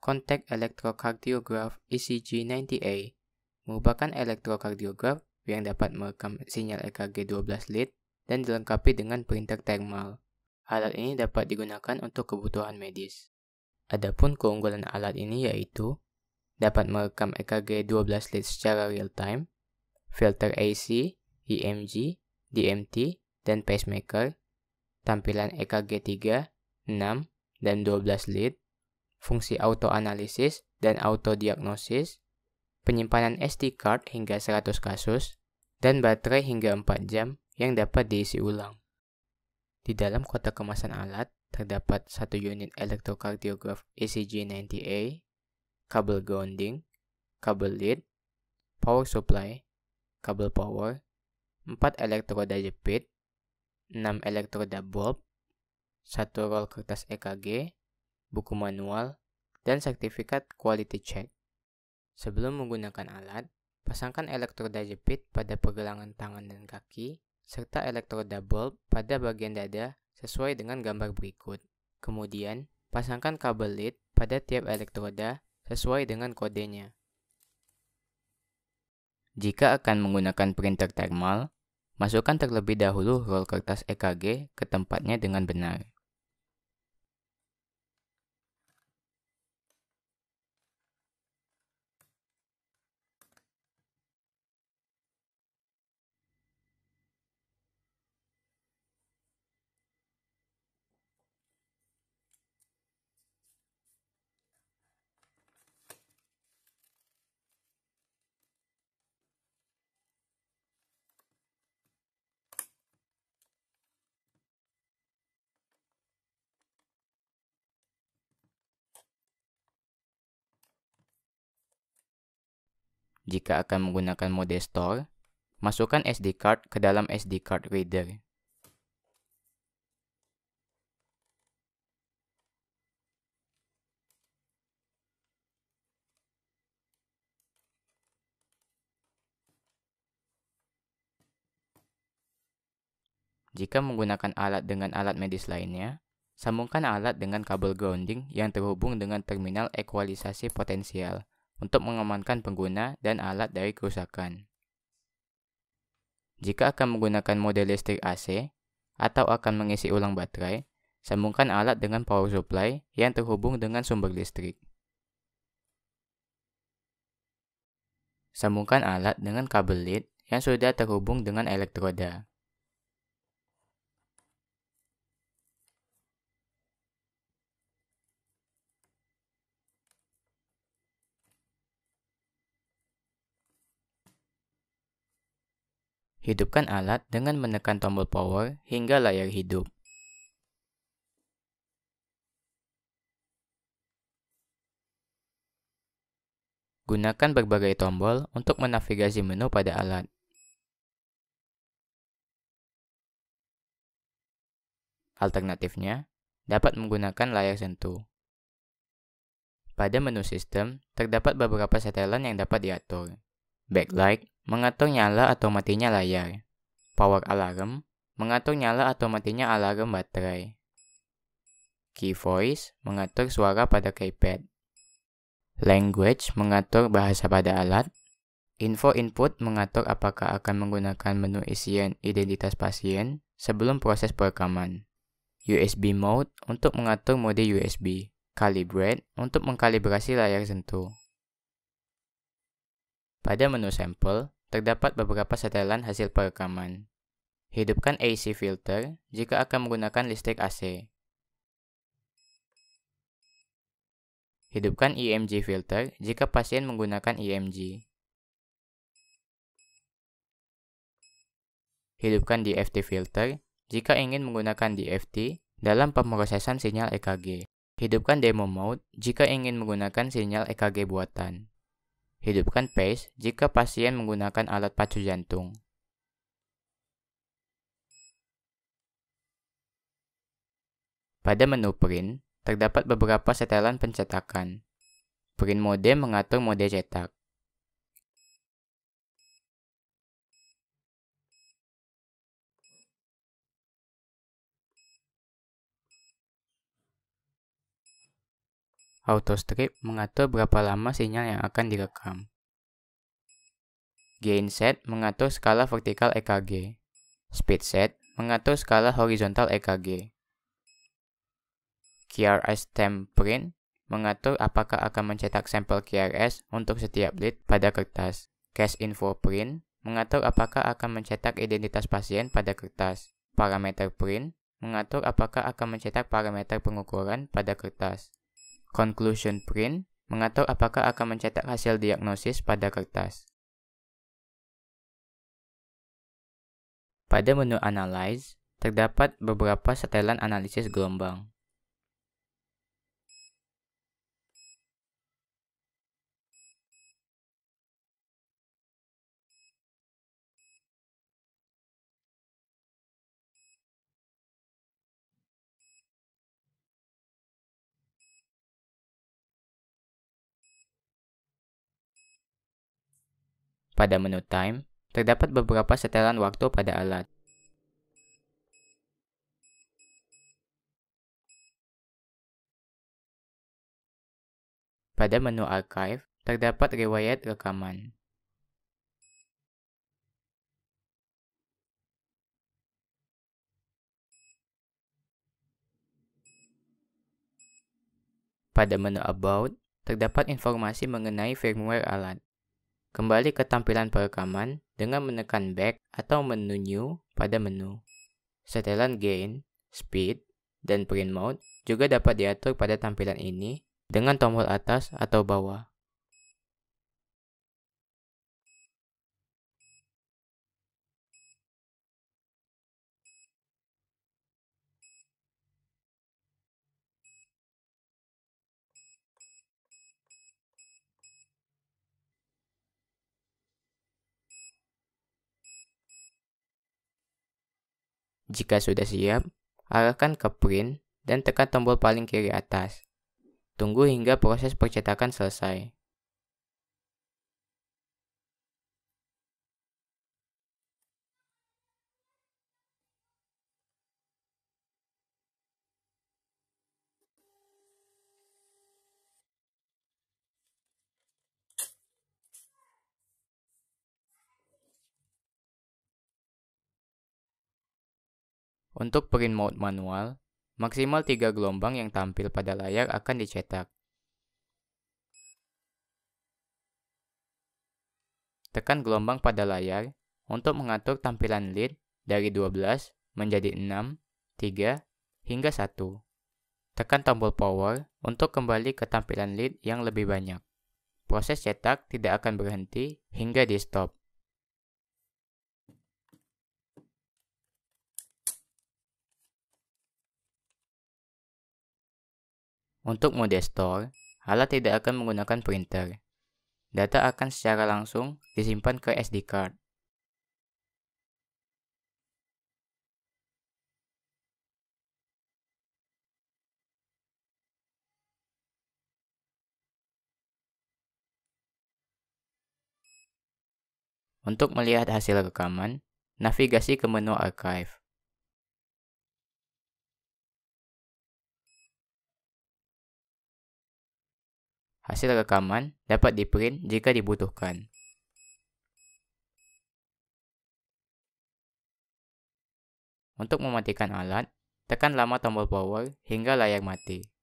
Contact Electrocardiograph ECG90A merupakan elektrokardiograf yang dapat merekam sinyal EKG 12 lead dan dilengkapi dengan printer thermal. Alat ini dapat digunakan untuk kebutuhan medis. Adapun keunggulan alat ini yaitu dapat merekam EKG 12 lead secara real time, filter AC, EMG, DMT, dan pacemaker, tampilan EKG 3, 6, dan 12 lead, fungsi autoanalisis dan autodiagnosis, penyimpanan SD card hingga 100 kasus, dan baterai hingga 4 jam yang dapat diisi ulang. Di dalam kotak kemasan alat terdapat satu unit elektrokardiograf ECG90A, kabel grounding, kabel lead, power supply, kabel power, 4 elektroda jepit, 6 elektroda bulb, satu roll kertas EKG, buku manual, dan sertifikat quality check. Sebelum menggunakan alat, pasangkan elektroda jepit pada pergelangan tangan dan kaki, serta elektroda bulb pada bagian dada sesuai dengan gambar berikut. Kemudian, pasangkan kabel lead pada tiap elektroda sesuai dengan kodenya. Jika akan menggunakan printer thermal, masukkan terlebih dahulu roll kertas EKG ke tempatnya dengan benar. jika akan menggunakan mode store, masukkan SD card ke dalam SD card reader. Jika menggunakan alat dengan alat medis lainnya, sambungkan alat dengan kabel grounding yang terhubung dengan terminal ekualisasi potensial untuk mengamankan pengguna dan alat dari kerusakan. Jika akan menggunakan model listrik AC atau akan mengisi ulang baterai, sambungkan alat dengan power supply yang terhubung dengan sumber listrik. Sambungkan alat dengan kabel lead yang sudah terhubung dengan elektroda. Hidupkan alat dengan menekan tombol power hingga layar hidup. Gunakan berbagai tombol untuk menavigasi menu pada alat. Alternatifnya, dapat menggunakan layar sentuh. Pada menu sistem, terdapat beberapa setelan yang dapat diatur. Backlight, mengatur nyala atau matinya layar. Power alarm, mengatur nyala atau matinya alarm baterai. Key voice, mengatur suara pada keypad. Language, mengatur bahasa pada alat. Info input mengatur apakah akan menggunakan menu isian identitas pasien sebelum proses perekaman. USB mode untuk mengatur mode USB. Calibrate untuk mengkalibrasi layar sentuh. Pada menu sampel, Terdapat beberapa setelan hasil perekaman. Hidupkan AC filter jika akan menggunakan listrik AC. Hidupkan EMG filter jika pasien menggunakan EMG. Hidupkan DFT filter jika ingin menggunakan DFT dalam pemrosesan sinyal EKG. Hidupkan demo mode jika ingin menggunakan sinyal EKG buatan. Hidupkan pace jika pasien menggunakan alat pacu jantung. Pada menu print, terdapat beberapa setelan pencetakan. Print mode mengatur mode cetak. Auto Autostrip mengatur berapa lama sinyal yang akan direkam. Gain set mengatur skala vertikal EKG. Speed set mengatur skala horizontal EKG. QRS temp print mengatur apakah akan mencetak sampel QRS untuk setiap lead pada kertas. Cash info print mengatur apakah akan mencetak identitas pasien pada kertas. Parameter print mengatur apakah akan mencetak parameter pengukuran pada kertas conclusion print mengatur apakah akan mencetak hasil diagnosis pada kertas. Pada menu Analyze, terdapat beberapa setelan analisis gelombang. pada menu time, terdapat beberapa setelan waktu pada alat. Pada menu archive, terdapat riwayat rekaman. Pada menu About, terdapat informasi mengenai firmware alat. Kembali ke tampilan perekaman dengan menekan back atau menu new pada menu. Setelan gain, speed, dan print mode juga dapat diatur pada tampilan ini dengan tombol atas atau bawah. Jika sudah siap, arahkan ke print dan tekan tombol paling kiri atas. Tunggu hingga proses percetakan selesai. Untuk print mode manual, maksimal 3 gelombang yang tampil pada layar akan dicetak. Tekan gelombang pada layar untuk mengatur tampilan lead dari 12 menjadi 6, 3, hingga 1. Tekan tombol power untuk kembali ke tampilan lead yang lebih banyak. Proses cetak tidak akan berhenti hingga di stop. Untuk mode store, alat tidak akan menggunakan printer. Data akan secara langsung disimpan ke SD card. Untuk melihat hasil rekaman, navigasi ke menu Archive. Hasil rekaman dapat diprint jika dibutuhkan. Untuk mematikan alat, tekan lama tombol power hingga layar mati.